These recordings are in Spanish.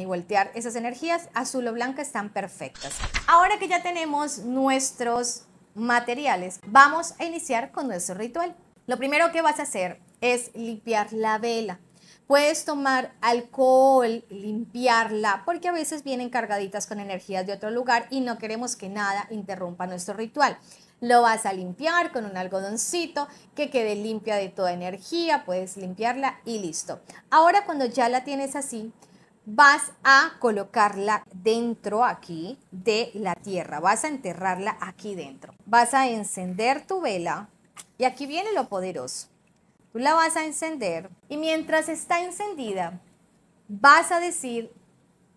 y voltear esas energías, azul o blanca están perfectas. Ahora que ya tenemos nuestros materiales, vamos a iniciar con nuestro ritual. Lo primero que vas a hacer es limpiar la vela. Puedes tomar alcohol, limpiarla, porque a veces vienen cargaditas con energías de otro lugar y no queremos que nada interrumpa nuestro ritual. Lo vas a limpiar con un algodoncito que quede limpia de toda energía, puedes limpiarla y listo. Ahora cuando ya la tienes así, vas a colocarla dentro aquí de la tierra, vas a enterrarla aquí dentro. Vas a encender tu vela y aquí viene lo poderoso. Tú la vas a encender y mientras está encendida vas a decir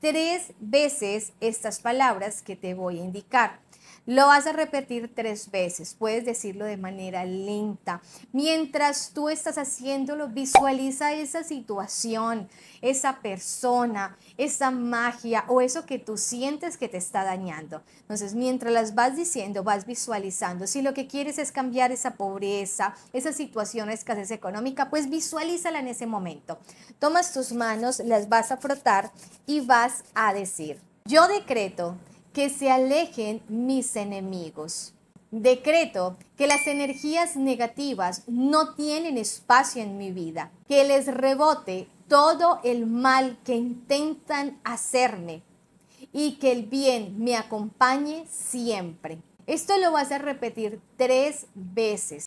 tres veces estas palabras que te voy a indicar. Lo vas a repetir tres veces, puedes decirlo de manera lenta. Mientras tú estás haciéndolo, visualiza esa situación, esa persona, esa magia o eso que tú sientes que te está dañando. Entonces, mientras las vas diciendo, vas visualizando. Si lo que quieres es cambiar esa pobreza, esa situación de escasez económica, pues visualízala en ese momento. Tomas tus manos, las vas a frotar y vas a decir, yo decreto que se alejen mis enemigos. Decreto que las energías negativas no tienen espacio en mi vida, que les rebote todo el mal que intentan hacerme y que el bien me acompañe siempre. Esto lo vas a repetir tres veces.